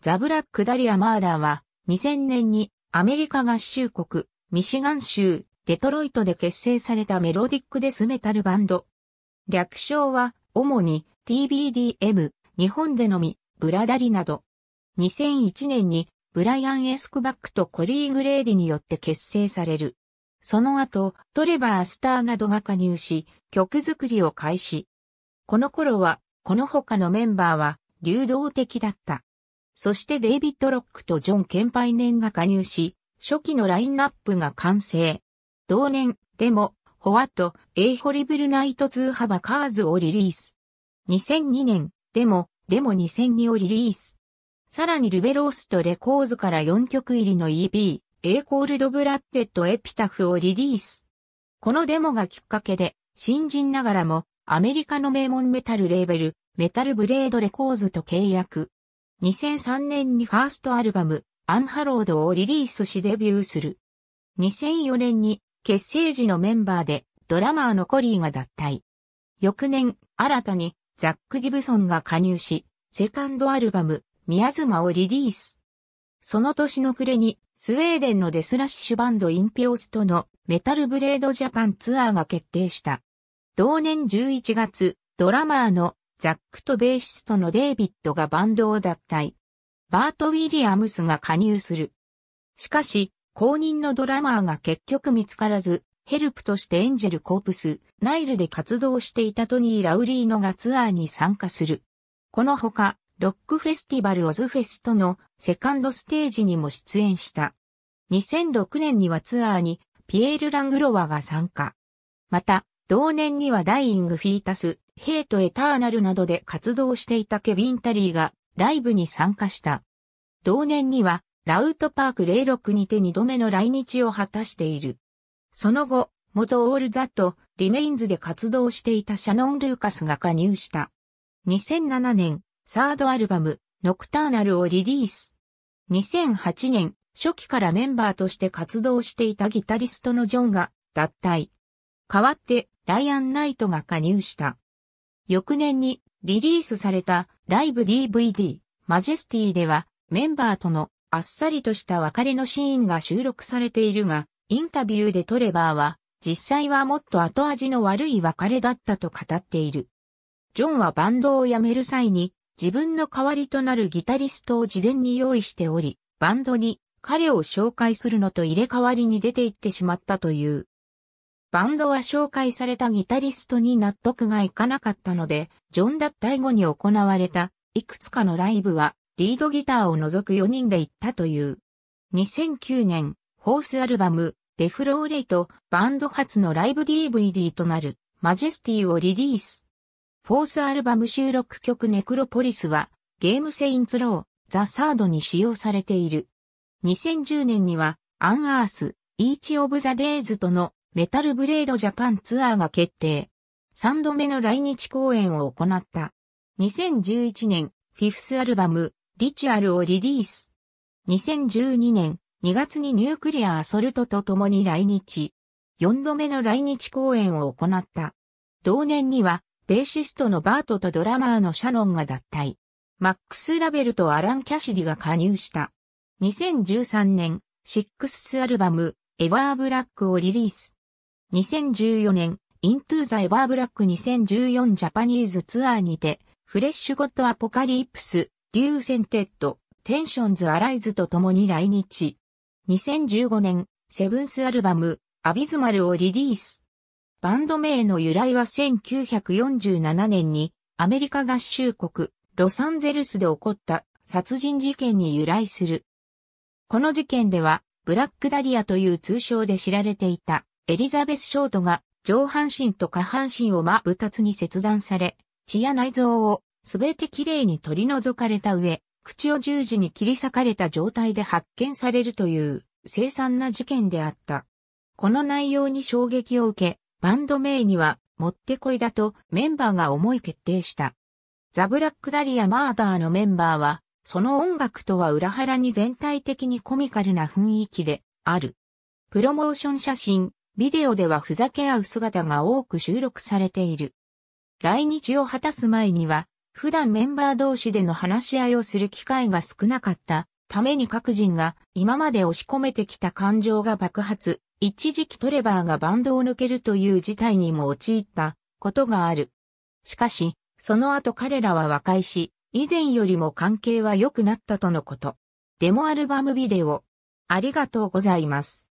ザ・ブラック・ダリア・マーダーは2000年にアメリカ合衆国ミシガン州デトロイトで結成されたメロディックデスメタルバンド。略称は主に TBDM 日本でのみブラダリなど。2001年にブライアン・エスクバックとコリー・グレーディによって結成される。その後、トレバー・スターなどが加入し、曲作りを開始。この頃は、この他のメンバーは流動的だった。そしてデイビッド・ロックとジョン・ケンパイネンが加入し、初期のラインナップが完成。同年、でも、ホワット、エイホリブルナイト2ハバカーズをリリース。2002年、でも、でも2002をリリース。さらにルベローストレコーズから4曲入りの EP、エイ・コールドブラッテッドエピタフをリリース。このデモがきっかけで、新人ながらも、アメリカの名門メタルレーベル、メタルブレードレコーズと契約。2003年にファーストアルバム、アンハロードをリリースしデビューする。2004年に結成時のメンバーでドラマーのコリーが脱退。翌年、新たにザック・ギブソンが加入し、セカンドアルバム、宮妻をリリース。その年の暮れに、スウェーデンのデスラッシュバンドインピオスとのメタルブレードジャパンツアーが決定した。同年11月、ドラマーのザックとベーシストのデイビッドがバンドを脱退。バート・ウィリアムスが加入する。しかし、公認のドラマーが結局見つからず、ヘルプとしてエンジェル・コープス、ナイルで活動していたトニー・ラウリーノがツアーに参加する。このほか、ロックフェスティバル・オズフェストのセカンドステージにも出演した。2006年にはツアーにピエール・ラングロワが参加。また、同年にはダイイング・フィータス、ヘイトエターナルなどで活動していたケビン・タリーがライブに参加した。同年には、ラウトパーク06にて2度目の来日を果たしている。その後、元オールザット、リメインズで活動していたシャノン・ルーカスが加入した。2007年、サードアルバム、ノクターナルをリリース。2008年、初期からメンバーとして活動していたギタリストのジョンが脱退。代わって、ライアン・ナイトが加入した。翌年にリリースされたライブ DVD マジェスティではメンバーとのあっさりとした別れのシーンが収録されているが、インタビューでトレバーは実際はもっと後味の悪い別れだったと語っている。ジョンはバンドを辞める際に自分の代わりとなるギタリストを事前に用意しており、バンドに彼を紹介するのと入れ替わりに出て行ってしまったという。バンドは紹介されたギタリストに納得がいかなかったので、ジョン脱退後に行われたいくつかのライブはリードギターを除く4人で行ったという。2009年、ォースアルバム、デフローレイとバンド初のライブ DVD となるマジェスティをリリース。フォースアルバム収録曲ネクロポリスはゲームセインツロー、ザ・サードに使用されている。2010年にはアンアース、イーチ・オブ・ザ・デイズとのメタルブレードジャパンツアーが決定。3度目の来日公演を行った。2011年、フィフスアルバム、リチュアルをリリース。2012年、2月にニュークリアアソルトと共に来日。4度目の来日公演を行った。同年には、ベーシストのバートとドラマーのシャロンが脱退。マックス・ラベルとアラン・キャシディが加入した。2013年、シックスアルバム、エバー・ブラックをリリース。2014年、イントゥーザエバーブラック2014ジャパニーズツアーにて、フレッシュゴッドアポカリプス、リューセンテッド、テンションズアライズと共に来日。2015年、セブンスアルバム、アビズマルをリリース。バンド名の由来は1947年に、アメリカ合衆国、ロサンゼルスで起こった殺人事件に由来する。この事件では、ブラックダリアという通称で知られていたエリザベス・ショートが上半身と下半身を真二つに切断され、血や内臓をすべてきれいに取り除かれた上、口を十字に切り裂かれた状態で発見されるという凄惨な事件であった。この内容に衝撃を受け、バンド名にはもってこいだとメンバーが思い決定した。ザ・ブラック・ダリア・マーダーのメンバーは、その音楽とは裏腹に全体的にコミカルな雰囲気である。プロモーション写真、ビデオではふざけ合う姿が多く収録されている。来日を果たす前には、普段メンバー同士での話し合いをする機会が少なかったために各人が今まで押し込めてきた感情が爆発、一時期トレバーがバンドを抜けるという事態にも陥ったことがある。しかし、その後彼らは和解し、以前よりも関係は良くなったとのこと。デモアルバムビデオ。ありがとうございます。